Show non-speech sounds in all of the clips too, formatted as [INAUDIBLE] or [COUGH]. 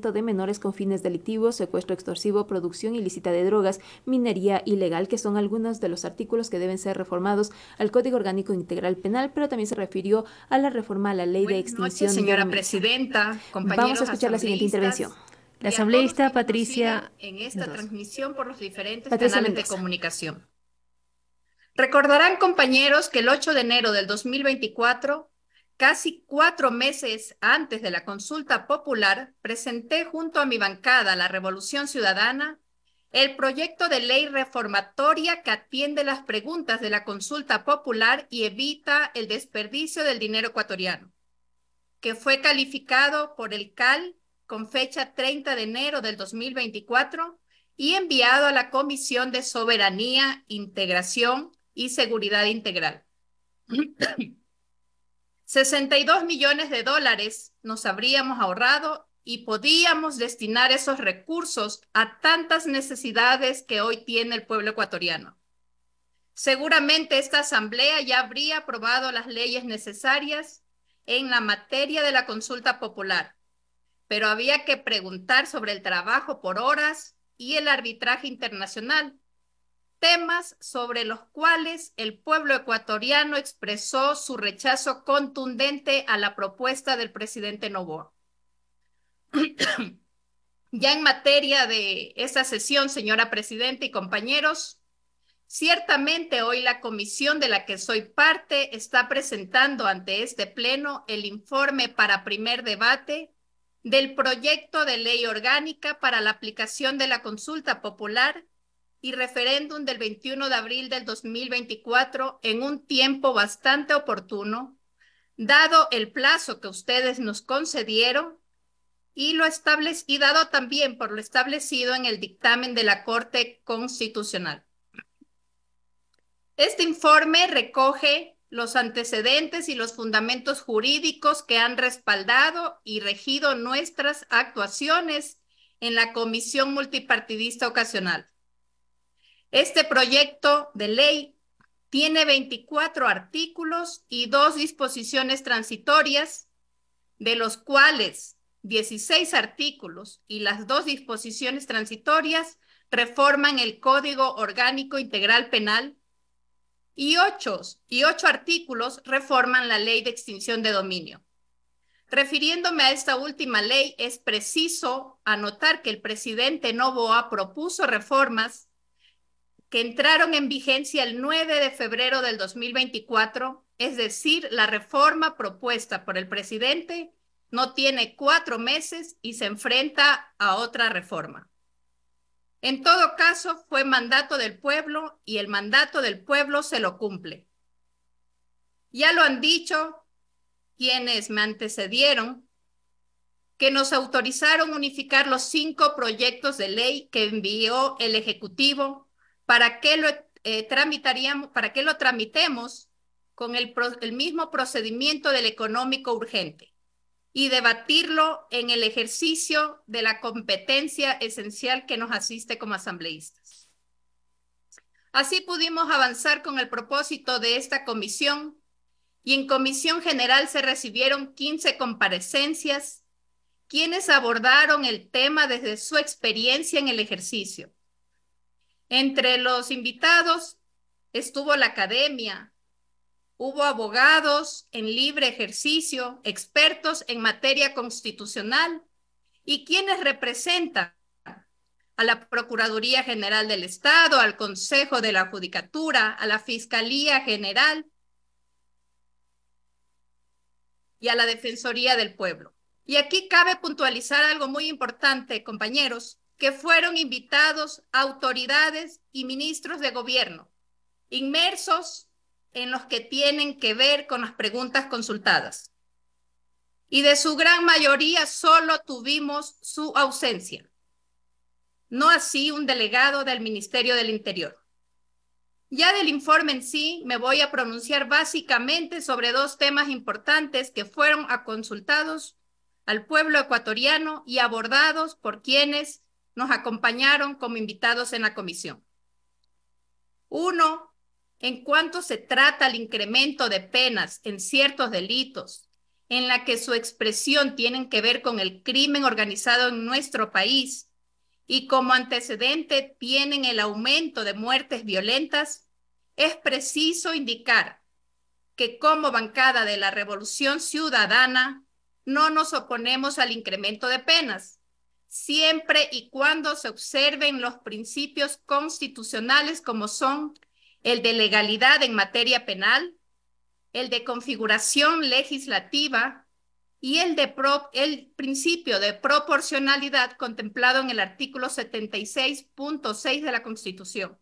de menores con fines delictivos, secuestro extorsivo, producción ilícita de drogas, minería ilegal, que son algunos de los artículos que deben ser reformados al Código Orgánico Integral Penal, pero también se refirió a la reforma a la Ley de Extinción. Noches, señora presidenta, Vamos a escuchar la siguiente intervención. La asambleísta Patricia en esta transmisión por los diferentes canales de comunicación. Recordarán compañeros que el 8 de enero del 2024 Casi cuatro meses antes de la consulta popular, presenté junto a mi bancada La Revolución Ciudadana el proyecto de ley reformatoria que atiende las preguntas de la consulta popular y evita el desperdicio del dinero ecuatoriano, que fue calificado por el CAL con fecha 30 de enero del 2024 y enviado a la Comisión de Soberanía, Integración y Seguridad Integral. [CLEARS THROAT] 62 millones de dólares nos habríamos ahorrado y podíamos destinar esos recursos a tantas necesidades que hoy tiene el pueblo ecuatoriano. Seguramente esta asamblea ya habría aprobado las leyes necesarias en la materia de la consulta popular, pero había que preguntar sobre el trabajo por horas y el arbitraje internacional, temas sobre los cuales el pueblo ecuatoriano expresó su rechazo contundente a la propuesta del presidente Novoa. [CLEARS THROAT] ya en materia de esa sesión, señora Presidenta y compañeros, Ciertamente hoy la comisión de la que soy parte está presentando ante este Pleno el informe para primer debate del proyecto de ley orgánica para la aplicación de la consulta popular y referéndum del 21 de abril del 2024 en un tiempo bastante oportuno, dado el plazo que ustedes nos concedieron y, lo y dado también por lo establecido en el dictamen de la Corte Constitucional. Este informe recoge los antecedentes y los fundamentos jurídicos que han respaldado y regido nuestras actuaciones en la Comisión Multipartidista Ocasional este proyecto de ley tiene 24 artículos y dos disposiciones transitorias, de los cuales 16 artículos y las dos disposiciones transitorias reforman el Código Orgánico Integral Penal y ocho, y artículos reforman la Ley de Extinción de Dominio. Refiriéndome a esta última ley, es preciso anotar que el presidente Novoa propuso reformas que entraron en vigencia el 9 de febrero del 2024, es decir, la reforma propuesta por el presidente no tiene cuatro meses y se enfrenta a otra reforma. En todo caso, fue mandato del pueblo y el mandato del pueblo se lo cumple. Ya lo han dicho quienes me antecedieron, que nos autorizaron unificar los cinco proyectos de ley que envió el Ejecutivo ¿para qué lo eh, tramitaríamos, para qué lo tramitemos con el, el mismo procedimiento del económico urgente y debatirlo en el ejercicio de la competencia esencial que nos asiste como asambleístas? Así pudimos avanzar con el propósito de esta comisión y en comisión general se recibieron 15 comparecencias, quienes abordaron el tema desde su experiencia en el ejercicio entre los invitados estuvo la academia, hubo abogados en libre ejercicio, expertos en materia constitucional y quienes representan a la Procuraduría General del Estado, al Consejo de la Judicatura, a la Fiscalía General y a la Defensoría del Pueblo. Y aquí cabe puntualizar algo muy importante, compañeros, que fueron invitados autoridades y ministros de gobierno, inmersos en los que tienen que ver con las preguntas consultadas. Y de su gran mayoría solo tuvimos su ausencia, no así un delegado del Ministerio del Interior. Ya del informe en sí, me voy a pronunciar básicamente sobre dos temas importantes que fueron a consultados al pueblo ecuatoriano y abordados por quienes nos acompañaron como invitados en la comisión. Uno, en cuanto se trata el incremento de penas en ciertos delitos en la que su expresión tienen que ver con el crimen organizado en nuestro país y como antecedente tienen el aumento de muertes violentas, es preciso indicar que como bancada de la Revolución Ciudadana no nos oponemos al incremento de penas, siempre y cuando se observen los principios constitucionales como son el de legalidad en materia penal, el de configuración legislativa y el, de el principio de proporcionalidad contemplado en el artículo 76.6 de la Constitución,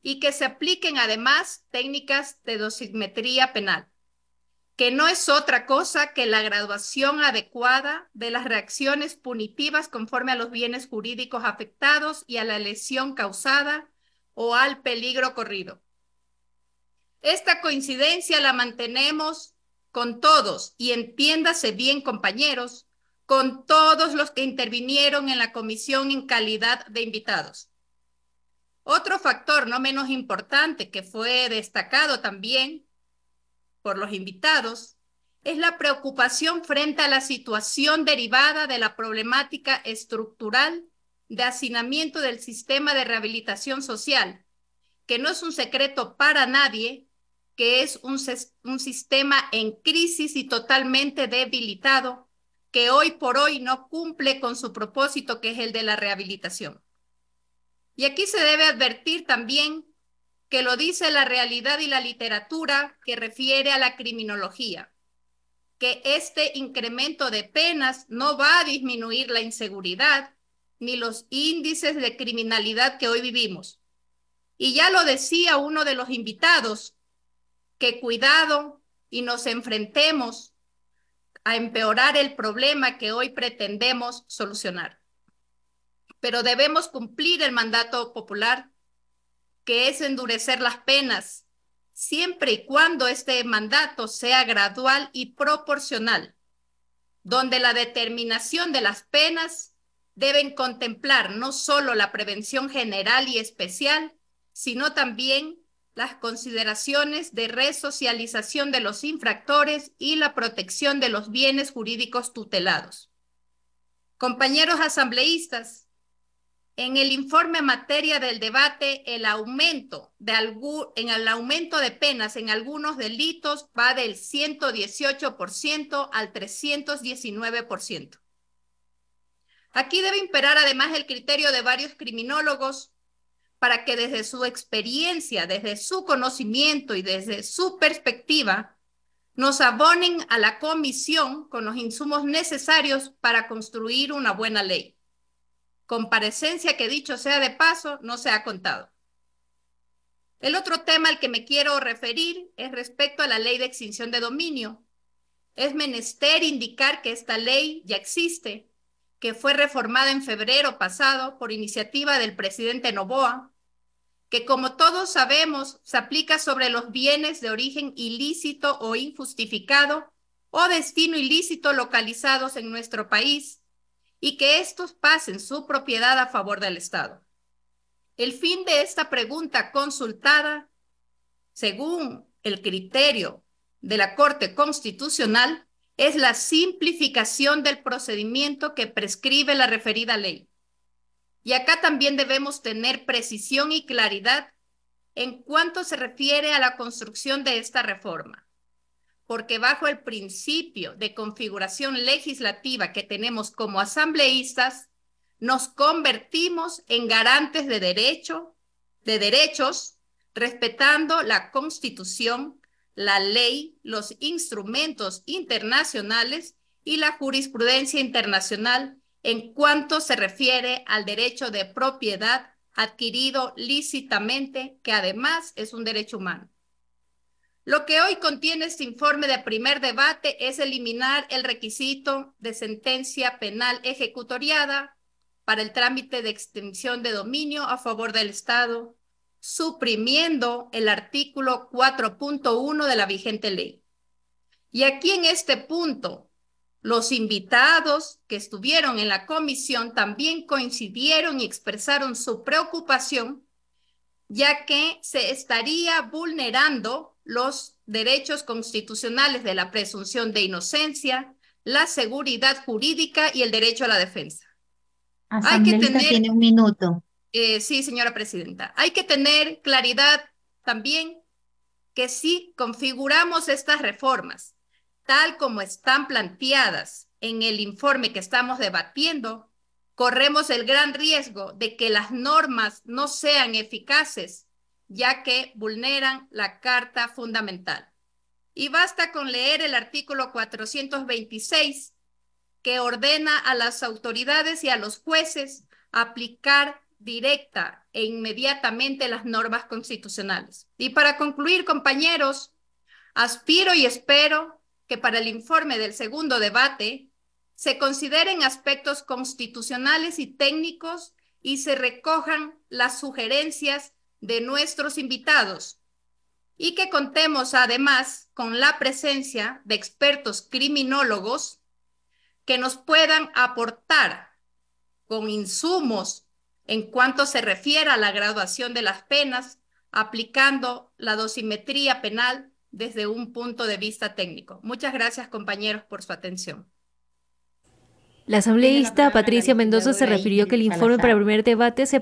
y que se apliquen además técnicas de dosimetría penal que no es otra cosa que la graduación adecuada de las reacciones punitivas conforme a los bienes jurídicos afectados y a la lesión causada o al peligro corrido. Esta coincidencia la mantenemos con todos, y entiéndase bien compañeros, con todos los que intervinieron en la comisión en calidad de invitados. Otro factor no menos importante que fue destacado también por los invitados es la preocupación frente a la situación derivada de la problemática estructural de hacinamiento del sistema de rehabilitación social, que no es un secreto para nadie, que es un, sistema en crisis y totalmente debilitado, que hoy por hoy no cumple con su propósito, que es el de la rehabilitación. Y aquí se debe advertir también que lo dice la realidad y la literatura que refiere a la criminología, que este incremento de penas no va a disminuir la inseguridad ni los índices de criminalidad que hoy vivimos. Y ya lo decía uno de los invitados, que cuidado y nos enfrentemos a empeorar el problema que hoy pretendemos solucionar. Pero debemos cumplir el mandato popular que es endurecer las penas, siempre y cuando este mandato sea gradual y proporcional, donde la determinación de las penas deben contemplar no solo la prevención general y especial, sino también las consideraciones de resocialización de los infractores y la protección de los bienes jurídicos tutelados. Compañeros asambleístas, en el informe materia del debate, el aumento de en el aumento de penas en algunos delitos va del 118% al 319%. Aquí debe imperar además el criterio de varios criminólogos para que desde su experiencia, desde su conocimiento y desde su perspectiva, nos abonen a la comisión con los insumos necesarios para construir una buena ley comparecencia que dicho sea de paso, no se ha contado. El otro tema al que me quiero referir es respecto a la ley de extinción de dominio. Es menester indicar que esta ley ya existe, que fue reformada en febrero pasado por iniciativa del presidente Novoa, que como todos sabemos se aplica sobre los bienes de origen ilícito o injustificado o destino ilícito localizados en nuestro país y que estos pasen su propiedad a favor del Estado. El fin de esta pregunta consultada, según el criterio de la Corte Constitucional, es la simplificación del procedimiento que prescribe la referida ley. Y acá también debemos tener precisión y claridad en cuanto se refiere a la construcción de esta reforma porque bajo el principio de configuración legislativa que tenemos como asambleístas, nos convertimos en garantes de derecho, de derechos, respetando la Constitución, la ley, los instrumentos internacionales y la jurisprudencia internacional en cuanto se refiere al derecho de propiedad adquirido lícitamente, que además es un derecho humano. Lo que hoy contiene este informe de primer debate es eliminar el requisito de sentencia penal ejecutoriada para el trámite de extinción de dominio a favor del Estado, suprimiendo el artículo 4.1 de la vigente ley. Y aquí en este punto, los invitados que estuvieron en la comisión también coincidieron y expresaron su preocupación, ya que se estaría vulnerando los derechos constitucionales de la presunción de inocencia, la seguridad jurídica y el derecho a la defensa. Hay que tener, tiene un minuto. Eh, sí, señora presidenta. Hay que tener claridad también que si configuramos estas reformas tal como están planteadas en el informe que estamos debatiendo, corremos el gran riesgo de que las normas no sean eficaces ya que vulneran la Carta Fundamental. Y basta con leer el artículo 426 que ordena a las autoridades y a los jueces aplicar directa e inmediatamente las normas constitucionales. Y para concluir, compañeros, aspiro y espero que para el informe del segundo debate se consideren aspectos constitucionales y técnicos y se recojan las sugerencias de nuestros invitados y que contemos además con la presencia de expertos criminólogos que nos puedan aportar con insumos en cuanto se refiere a la graduación de las penas, aplicando la dosimetría penal desde un punto de vista técnico. Muchas gracias, compañeros, por su atención. La asambleísta Patricia Mendoza se refirió que el informe para el primer debate se